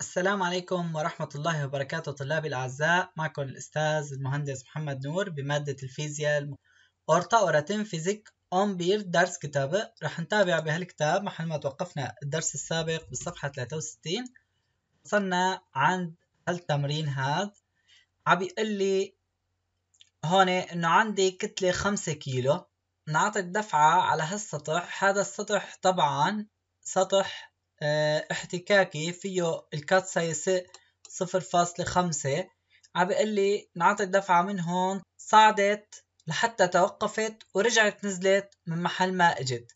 السلام عليكم ورحمة الله وبركاته طلابي الأعزاء معكم الأستاذ المهندس محمد نور بمادة الفيزياء الم... أورتا أوراتين فيزيك أون بير درس كتابة رح نتابع بهالكتاب محل ما توقفنا الدرس السابق بالصفحة 63 وصلنا عند هالتمرين هذا عم يقول لي هون انه عندي كتله خمسة كيلو نعطيك دفعه على هالسطح هذا السطح طبعا سطح اه احتكاكي فيه فاصلة خمسة عم بيقول لي انعطت دفعه من هون صعدت لحتى توقفت ورجعت نزلت من محل ما اجت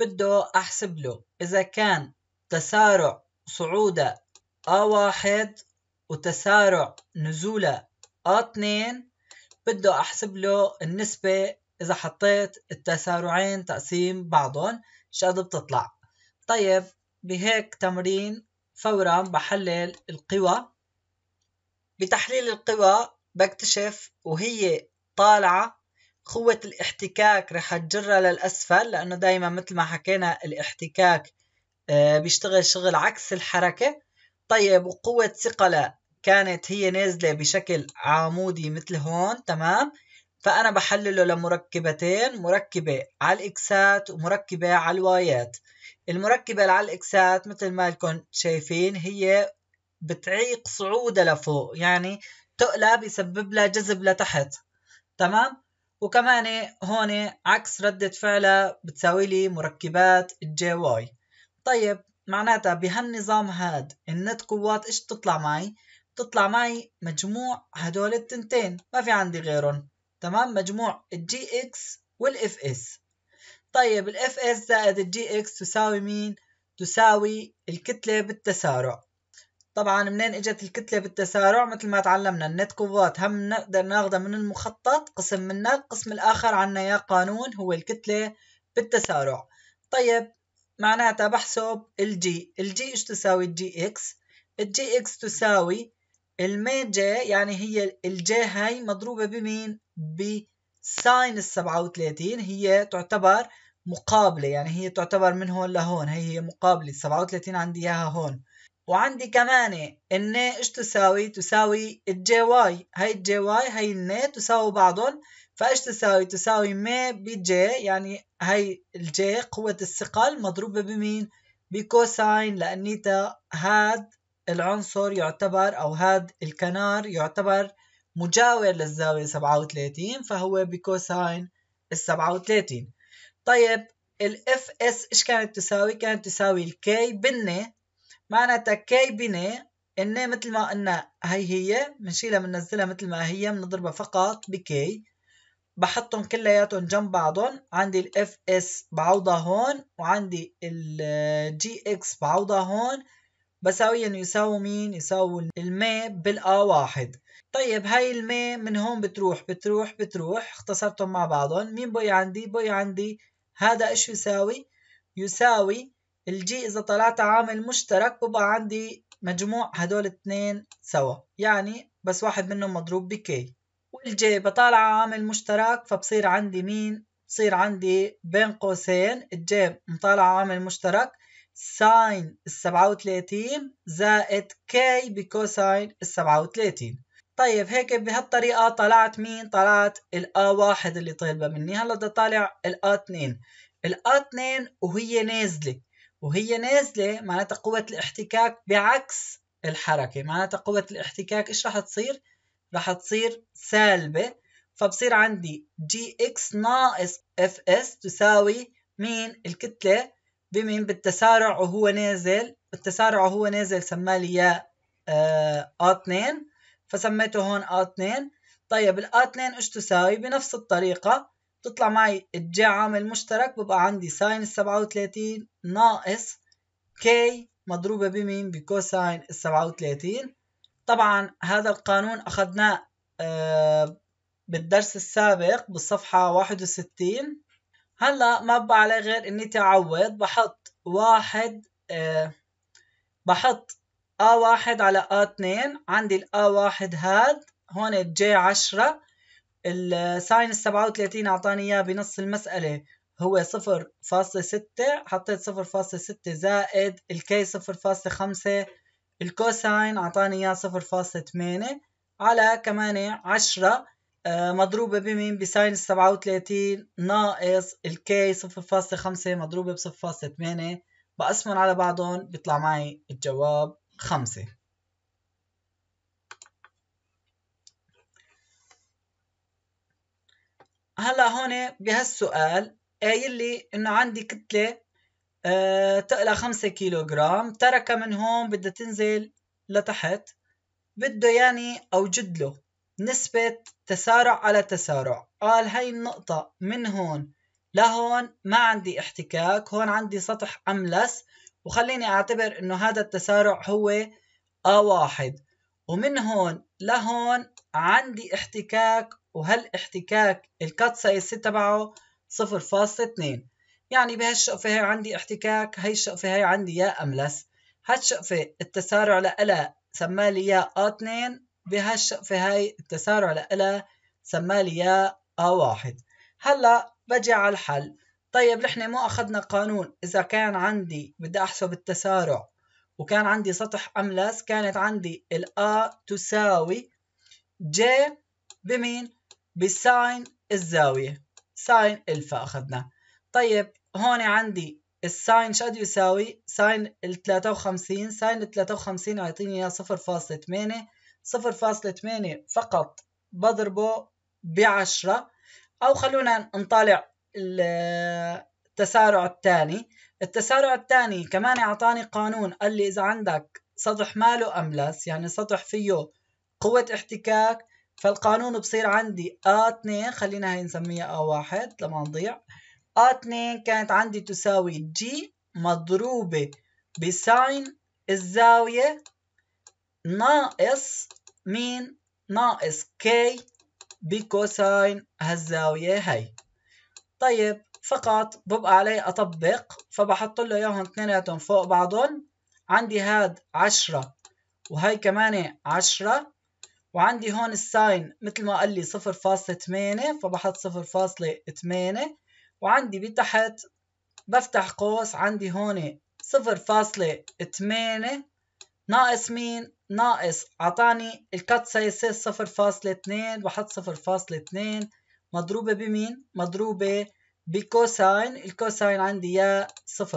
بده احسب له اذا كان تسارع صعوده آ واحد وتسارع نزوله A2 آه، بده احسب له النسبة اذا حطيت التسارعين تقسيم بعضهم شقد بتطلع طيب بهيك تمرين فورا بحلل القوى بتحليل القوى بكتشف وهي طالعة قوة الاحتكاك رح تجرها للأسفل لأنه دايما مثل ما حكينا الاحتكاك آه، بيشتغل شغل عكس الحركة طيب وقوة ثقلة كانت هي نازلة بشكل عمودي مثل هون تمام فأنا بحلله لمركبتين مركبة على الإكسات ومركبة على الوايات المركبة على الإكسات مثل ما لكم شايفين هي بتعيق صعودها لفوق يعني تقلى بيسبب لها جذب لتحت تمام وكمان هون عكس ردة فعلها بتساوي لي مركبات الجي واي طيب معناتها بهالنظام هاد النت قوات ايش بتطلع معي؟ تطلع معي مجموع هدول التنتين ما في عندي غيرهم تمام مجموع الجي اكس والاف اس طيب الاف اس زائد الجي اكس تساوي مين تساوي الكتلة بالتسارع طبعا منين اجت الكتلة بالتسارع مثل ما تعلمنا النت قوات هم نقدر ناخدها من المخطط قسم منها القسم الاخر عنا يا قانون هو الكتلة بالتسارع طيب معناتها بحسب الجي الجي ايش تساوي الجي اكس الجي اكس تساوي المي جي يعني هي الجي هاي مضروبة بمين؟ بساين السبعة وثلاثين هي تعتبر مقابلة يعني هي تعتبر من هون لهون هي هي مقابلة السبعة وثلاثين عندي إياها هون وعندي كمان الني ايش تساوي؟ تساوي الجي واي هاي الجي واي هاي الني إيه تساوي بعضهم فايش تساوي؟ تساوي مي بجي يعني هاي الجي قوة الثقل مضروبة بمين؟ بكوساين لأنيتا هاد العنصر يعتبر أو هاد الكنار يعتبر مجاور للزاوية 37 فهو بكوساين طيب، ال 37 طيب الاف اس ايش كانت تساوي؟ كانت تساوي الكي بنة معناتها كي بنة ان مثل ما قلنا هي هي بنشيلها بننزلها مثل ما هي بنضربها فقط بكي بحطهم كلياتهم جنب بعضهم عندي الاف اس بعوضها هون وعندي الجي اكس بعوضها هون مساويا يعني يساوي مين؟ يساوي الماء بالأ واحد طيب هاي الماء من هون بتروح بتروح بتروح اختصرتهم مع بعضهم مين بقي عندي؟ بقي عندي هذا ايش يساوي؟ يساوي الجي إذا طلعت عامل مشترك ببقى عندي مجموع هدول اثنين سوا يعني بس واحد منهم مضروب بكي والجي بطالع عامل مشترك فبصير عندي مين؟ بصير عندي بين قوسين الجي مطالع عامل مشترك ساين ال 37 زائد كي بكوساين ال 37 طيب هيك بهالطريقة طلعت مين؟ طلعت الـ A1 اللي طالبة مني هلا بدي طالع الـ A2 الـ A2 وهي نازلة وهي نازلة معناتها قوة الاحتكاك بعكس الحركة معناتها قوة الاحتكاك ايش رح تصير؟ رح تصير سالبة فبصير عندي جي اكس ناقص اف اس تساوي مين الكتلة بمين بالتسارع وهو نازل بالتسارع وهو نازل سمالي اياه آه 2 فسميته هون آه 2 طيب ال A2 ايش تساوي بنفس الطريقة بتطلع معي الجي عامل مشترك ببقى عندي ساين السبعة 37 ناقص كي مضروبة بمين بكوساين السبعة 37 طبعا هذا القانون أخذناه آه، بالدرس السابق بالصفحة 61 هلا ما بقى علي غير اني تعوض بحط واحد آه بحط آ واحد على آ اتنين عندي ال الآ واحد هاد هون جي عشرة الساين السبعة وتلاتين أعطاني إياه بنص المسألة هو صفر فاصلة ستة حطيت صفر فاصلة ستة زائد الكي صفر فاصلة خمسة الكوساين أعطاني إياه صفر فاصلة تمانية على كمان عشرة آه، مضروبة بمين بساين 37 وتلاتين ناقص الكي صفر فاصلة خمسة مضروبة ب فاصلة تمانية بقسمهم على بعضهم بيطلع معي الجواب خمسة هلا هون بهالسؤال قايل آه، لي انه عندي كتلة آه، تقلى خمسة كيلو جرام تركة من هون بدها تنزل لتحت بده يعني اوجد له نسبة تسارع على تسارع قال هاي النقطة من هون لهون ما عندي احتكاك هون عندي سطح أملس وخليني أعتبر إنه هذا التسارع هو A1 ومن هون لهون عندي احتكاك وهالاحتكاك الكات سايز تبعه 0.2 يعني بهالشقفة هي عندي احتكاك هي الشقفة هي عندي يا أملس هالشقفة التسارع لها سمالي يا A2 بهالش في هاي التسارع لها سمى لي a واحد هلا بجي على الحل طيب نحن مو اخذنا قانون اذا كان عندي بدي احسب التسارع وكان عندي سطح املس كانت عندي A تساوي J بمين بساين الزاويه ساين الفا اخذنا طيب هون عندي الساين شو يساوي ساين ال 53 ساين ال 53 يعطيني اياه 0.8 0.8 فقط بضربه بعشرة أو خلونا نطالع التسارع الثاني التسارع الثاني كمان أعطاني قانون قال لي إذا عندك سطح ماله أملس يعني سطح فيه قوة احتكاك فالقانون بصير عندي A2 خلينا هي نسميها A1 لما نضيع A2 كانت عندي تساوي G مضروبة بساين الزاوية ناقص مين؟ ناقص كي بكوساين هالزاوية هاي طيب فقط ببقى علي أطبق فبحط له إياهم اثنيناتهم فوق بعضهم عندي هاد عشرة وهي كمان عشرة وعندي هون الساين مثل ما قال لي صفر فاصلة ثمانية فبحط صفر فاصلة ثمانية وعندي بتحت بفتح قوس عندي هون صفر فاصلة ثمانية ناقص مين ناقص عطاني الكات سايسز 0.2 وحط 0.2 مضروبة بمين؟ مضروبة بكوساين الكوساين عندي يا 0.6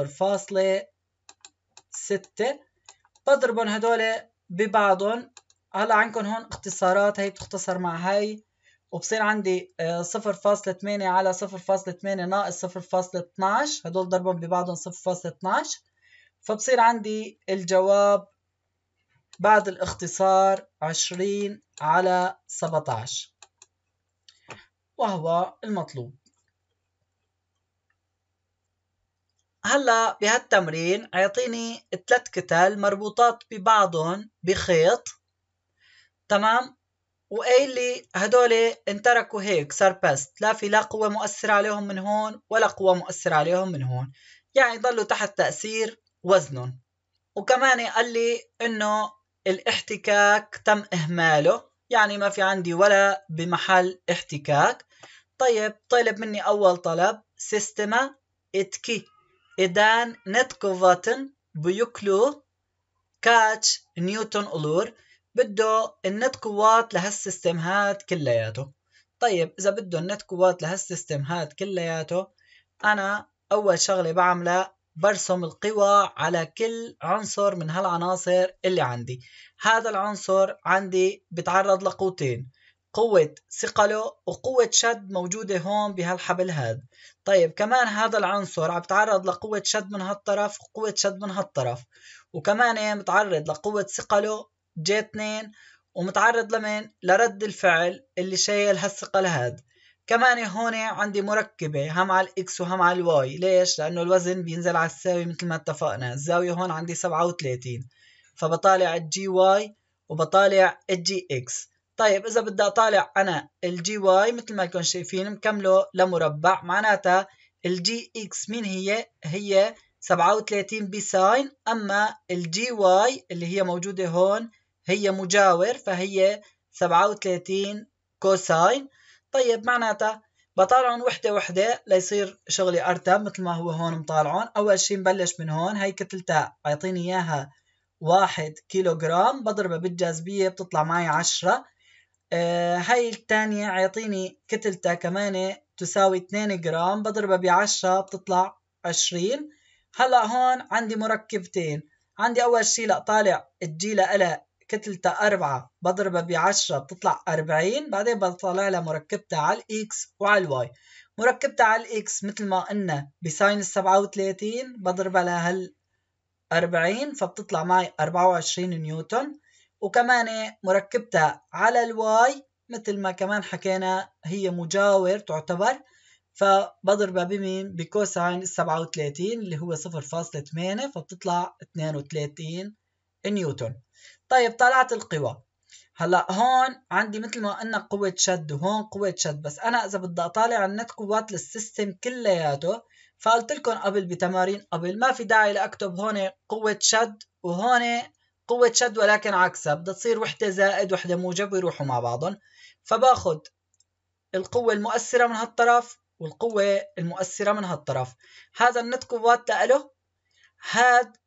بضربهم هدول ببعضهم هلا عندكم هون اختصارات هي بتختصر مع هي وبصير عندي 0.8 آه، على 0.8 ناقص 0.12 هدول ضربهم ببعضهم 0.12 فبصير عندي الجواب بعد الاختصار 20 على 17 وهو المطلوب هلا بهالتمرين اعطيني ثلاث كتل مربوطات ببعضهم بخيط تمام وقايل لي هدول انتركوا هيك صار بست لا في لا قوة مؤثرة عليهم من هون ولا قوة مؤثرة عليهم من هون يعني ضلوا تحت تأثير وزنهم وكمان قال لي انه الاحتكاك تم إهماله يعني ما في عندي ولا بمحل احتكاك طيب طلب مني أول طلب سيستما اتكي إدان فاتن بيوكلو كاتش نيوتن أولور بده النت قوات لهالسيستم هاد كلياته طيب إذا بده النت قوات لهالسيستم هاد كلياته أنا أول شغلة بعملها برسم القوى على كل عنصر من هالعناصر اللي عندي هذا العنصر عندي بتعرض لقوتين قوة ثقله وقوة شد موجودة هون بهالحبل هاد طيب كمان هذا العنصر عم بتعرض لقوة شد من هالطرف وقوة شد من هالطرف وكمان إيه، متعرض لقوة ثقله جي 2 ومتعرض لمن؟ لرد الفعل اللي شايل هالثقل هاد كمان هون عندي مركبة هم على الإكس وهم على الواي ليش؟ لأنه الوزن بينزل على الساوي مثل ما اتفقنا الزاوية هون عندي 37 فبطالع الجي واي وبطالع الجي إكس طيب إذا بدي أطالع أنا الجي واي مثل ما لكم شايفين مكمله لمربع معناتها الجي إكس مين هي؟ هي 37 بساين أما الجي واي اللي هي موجودة هون هي مجاور فهي 37 كوساين طيب معناتها بطالعهم وحده وحده ليصير شغلي ارتب مثل ما هو هون مطالعون اول شيء نبلش من هون هي كتلتها عيطيني اياها واحد كيلو جرام بضربها بالجاذبية بتطلع معي عشرة آه هاي التانية عيطيني كتلتها كمان تساوي اتنين جرام بضربها بعشرة بتطلع عشرين هلا هون عندي مركبتين عندي اول شي لا طالع الجيلة إلى كتلتها أربعة بضربها بعشرة بتطلع أربعين بعدين بطلع لها مركبتها على الإكس وعلى الواي مركبتها على الإكس مثل ما قلنا بساين السبعة وتلاتين بضربها لهال أربعين فبتطلع معي أربعة وعشرين نيوتن وكمان مركبتها على الواي مثل ما كمان حكينا هي مجاور تعتبر فبضربها بمين بكوساين السبعة وتلاتين اللي هو صفر فاصلة ثمانية فبتطلع وثلاثين نيوتن طيب طلعت القوى هلا هون عندي مثل ما قلنا قوة شد وهون قوة شد بس أنا إذا بدي أطالع النت قوات للسيستم كلياته فقلت لكم قبل بتمارين قبل ما في داعي لأكتب هون قوة شد وهون قوة شد ولكن عكسها بدها تصير وحدة زائد وحدة موجب ويروحوا مع بعضهم فباخد القوة المؤثرة من هالطرف والقوة المؤثرة من هالطرف هذا النت قوات لإله هاد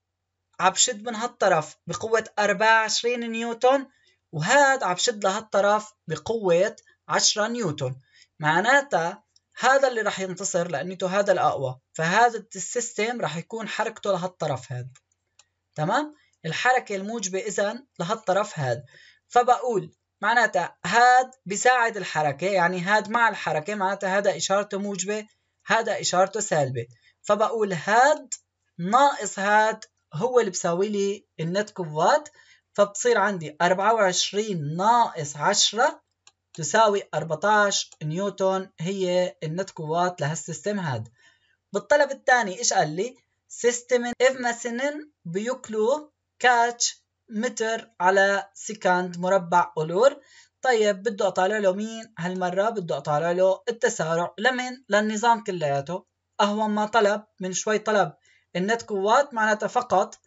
عم بشد من هالطرف بقوة 24 نيوتن وهاد عم بشد لهالطرف بقوة 10 نيوتن معناتها هذا اللي رح ينتصر لأنه هذا الأقوى فهذا السيستم رح يكون حركته لهالطرف هاد تمام الحركة الموجبة إذا لهالطرف هاد فبقول معناتها هاد بيساعد الحركة يعني هاد مع الحركة معناتها هذا إشارته موجبة هذا إشارته سالبة فبقول هاد ناقص هاد هو اللي بساوي لي النت كوفات فبتصير عندي 24 ناقص 10 تساوي 14 نيوتن هي النت كوفات لهالسيستم هاد بالطلب الثاني ايش قال لي سيستم افمسنن بيكلو كاتش متر على سكند مربع اولور طيب بده اطالع له مين هالمره بده اطالع له التسارع لمن للنظام كلياته اهون ما طلب من شوي طلب النت قوات معناتها فقط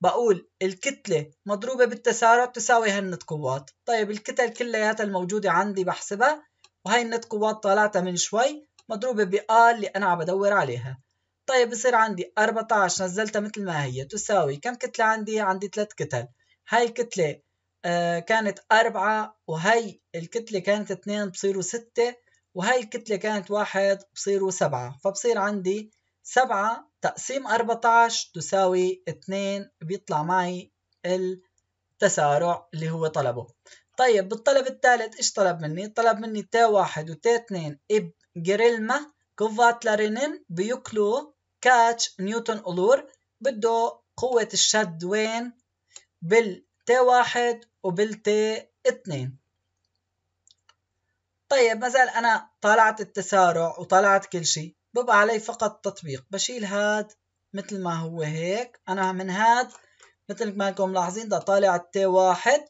بقول الكتلة مضروبة بالتسارع بتساوي هالنت قوات طيب الكتل كلياتها الموجودة عندي بحسبها وهي النت قوات طالعتها من شوي مضروبة بآل اللي أنا عم بدور عليها طيب بصير عندي 14 نزلتها مثل ما هي تساوي كم كتلة عندي؟ عندي ثلاث كتل هاي الكتلة آه كانت أربعة وهي الكتلة كانت اثنين بصيروا ستة وهي الكتلة كانت واحد بصيروا سبعة فبصير عندي سبعة تقسيم 14 تساوي 2 بيطلع معي التسارع اللي هو طلبه طيب بالطلب الثالث ايش طلب مني طلب مني تا واحد وتا اثنين اب جريلما لارينين بيوكلو كاتش نيوتن ألور بده قوة الشد وين بالتا واحد وبالتا اثنين طيب مازال أنا طالعت التسارع وطالعت كل شيء ببقى علي فقط تطبيق بشيل هاد مثل ما هو هيك أنا من هاد مثل ما انكم ملاحظين بدي طالع التي واحد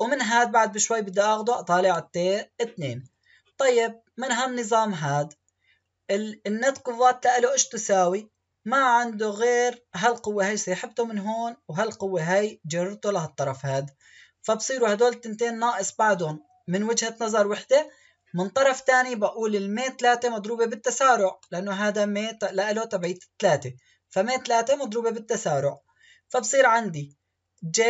ومن هاد بعد بشوي بدي اخده طالع التي اثنين طيب من هالنظام هاد النت قوات له ايش تساوي ما عنده غير هالقوة هي سحبته من هون وهالقوة هي جرته لهالطرف هاد فبصيروا هدول التنتين ناقص بعدهم من وجهة نظر وحدة من طرف ثاني بقول المي 3 مضروبة بالتسارع لأنه هذا مي له تبعية 3 فمي 3 مضروبة بالتسارع فبصير عندي ج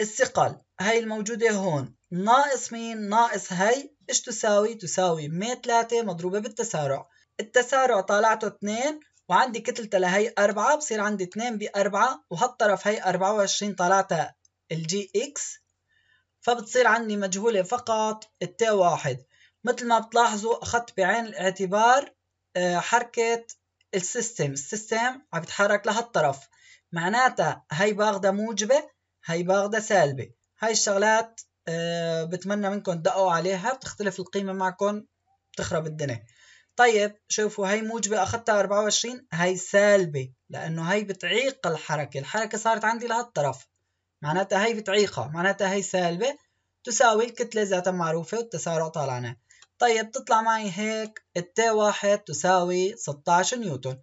الثقل هي الموجودة هون ناقص مين ناقص هي ايش تساوي تساوي مي 3 مضروبة بالتسارع التسارع طالعته 2 وعندي كتلتها لهي 4 بصير عندي 2 ب 4 وهالطرف هي 24 طالعتها الجي اكس فبتصير عندي مجهولة فقط التاء واحد مثل ما بتلاحظوا أخذت بعين الاعتبار آه، حركة السيستم السيستم عم يتحرك لهالطرف معناتها هي باغدة موجبة هي باغدة سالبة هاي الشغلات آه، بتمنى منكم تدقوا عليها بتختلف القيمة معكم بتخرب الدنيا طيب شوفوا هي موجبة أخذتها 24 هي سالبة لأنه هي بتعيق الحركة الحركة صارت عندي لهالطرف معناتها هي بتعيقها معناتها هي سالبة تساوي الكتلة ذاتها معروفة والتسارع طالعنا طيب تطلع معي هيك الت واحد تساوي 16 نيوتن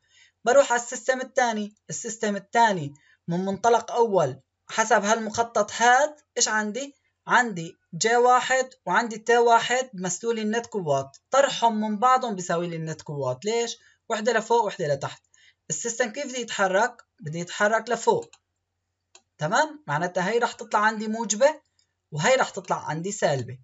بروح على السيستم الثاني السيستم الثاني من منطلق أول حسب هالمخطط هاد إيش عندي؟ عندي ج واحد وعندي ت واحد بمثلوا لي النت قوات طرحهم من بعضهم بيساوي لي النت قوات ليش؟ وحدة لفوق وحدة لتحت السيستم كيف بده يتحرك؟ بده يتحرك لفوق تمام معناتها هي رح تطلع عندي موجبة وهي رح تطلع عندي سالبة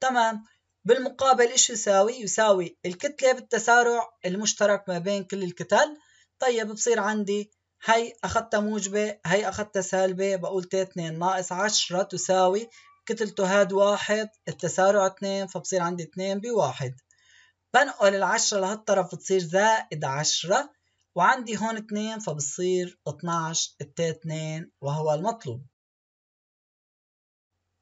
تمام بالمقابل ايش يساوي يساوي الكتلة بالتسارع المشترك ما بين كل الكتل طيب بصير عندي هي اخذتها موجبة هي اخذتها سالبة بقول تي 2 ناقص 10 تساوي كتلته هاد واحد التسارع 2 فبصير عندي 2 بواحد بنقل العشرة لهالطرف بتصير زائد 10 وعندي هون 2 فبصير 12 التا 2 وهو المطلوب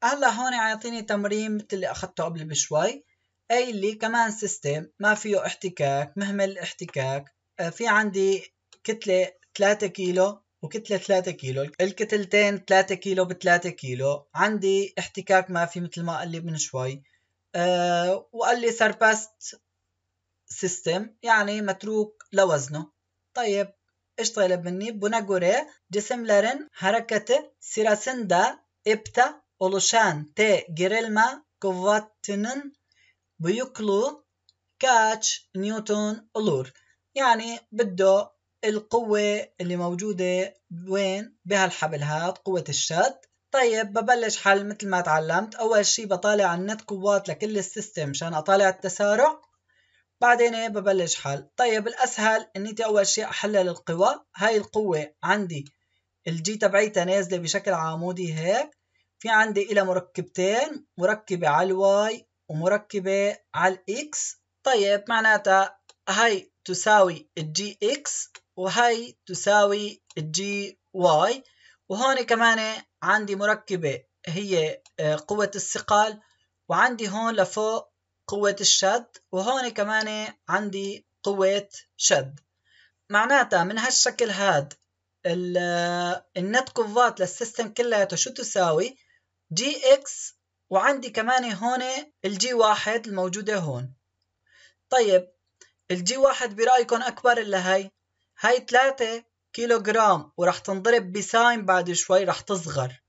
هلا هون عاطيني تمرين مثل اللي اخذته قبل بشوي اي اللي كمان سيستم ما فيه احتكاك مهمل الاحتكاك آه، في عندي كتلة 3 كيلو وكتلة 3 كيلو الكتلتين 3 كيلو ب 3 كيلو عندي احتكاك ما في مثل ما قال لي من شوي أه وقال لي سربست سيستم يعني متروك لوزنه طيب ايش طلب مني buna göre cisimlerin hareketi sırasında ipte oluşan T gerilme kuvvetinin büyüklüğü كاتش نيوتن olur يعني بده القوة اللي موجودة وين بهالحبل هاد قوة الشد طيب ببلش حل مثل ما تعلمت أول شي بطالع النت قوات لكل السيستم مشان أطالع التسارع بعدين إيه، ببلش حل طيب الأسهل أني أول شيء أحلل القوى هاي القوة عندي الجي تبعيتها نازلة بشكل عمودي هيك في عندي إلى مركبتين مركبة على الواي ومركبة على الإكس طيب معناتها هاي تساوي الجي إكس وهي تساوي الجي واي وهون كمان عندي مركبة هي آه، قوة الثقل وعندي هون لفوق قوة الشد وهون كمان عندي قوة شد معناتها من هالشكل هاد آه، النت كوفات للسيستم كلياته شو تساوي جي اكس وعندي كمان هون الجي واحد الموجودة هون طيب الجي واحد برأيكم أكبر إلا هاي هاي 3 كيلو جرام ورح تنضرب بساين بعد شوي رح تصغر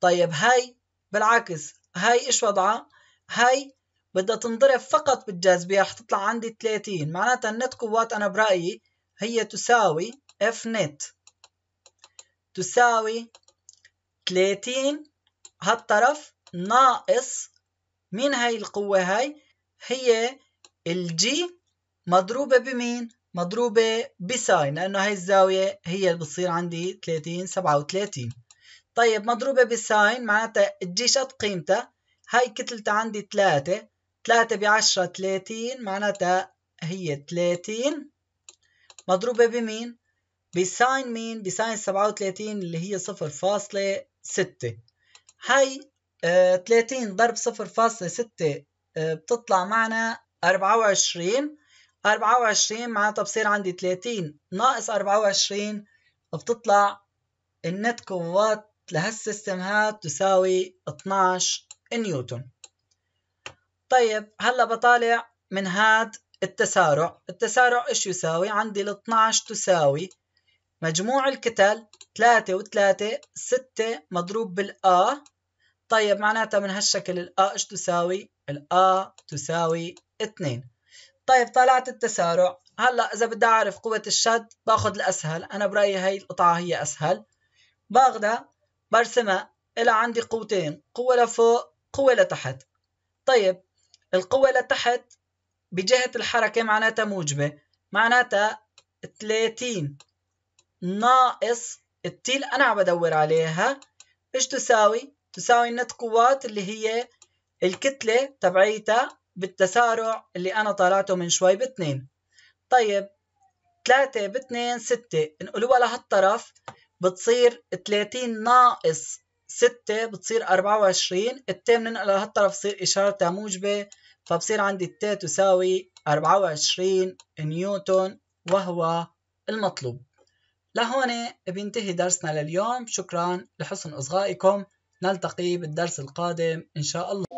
طيب هاي بالعكس هاي إيش وضعها هاي بدها تنضرب فقط بالجاذبية رح تطلع عندي 30 معناتها النت قوات أنا برأيي هي تساوي F نت تساوي 30 هالطرف ناقص مين هاي القوة هاي هي الجي مضروبة بمين مضروبة بساين لأنه هاي الزاوية هي اللي بتصير عندي 30 37 طيب مضروبة بساين معناتها الجي شط قيمتها هاي كتلتها عندي 3 3 بعشرة 30 معناتها هي 30 مضروبة بمين؟ بساين مين؟ بساين 37 اللي هي 0.6 هاي آه 30 ضرب 0.6 آه، بتطلع معنا 24 24 معناتها بصير عندي 30 ناقص 24 بتطلع النت كوات لهالسيستم هاد تساوي 12 نيوتن طيب هلا بطالع من هاد التسارع التسارع ايش يساوي عندي ال 12 تساوي مجموع الكتل 3 و3 6 مضروب بالآ طيب معناتها من هالشكل الآ ايش تساوي الآ تساوي 2 طيب طلعت التسارع هلا اذا بدي اعرف قوة الشد باخذ الاسهل انا برايي هي القطعة هي اسهل باخذها برسمها الى عندي قوتين قوة لفوق قوة لتحت طيب القوة لتحت بجهة الحركة معناتها موجبة معناتها 30 ناقص التيل أنا عم بدور عليها إيش تساوي؟ تساوي النت قوات اللي هي الكتلة تبعيتها بالتسارع اللي أنا طلعته من شوي باثنين طيب 3 باثنين 6 نقلوها لهالطرف بتصير 30 ناقص 6 بتصير 24 التين ننقلها لهالطرف بتصير إشارتها موجبة فبصير عندي التا تساوي 24 نيوتن وهو المطلوب لهون بينتهي درسنا لليوم شكرا لحسن إصغائكم نلتقي بالدرس القادم إن شاء الله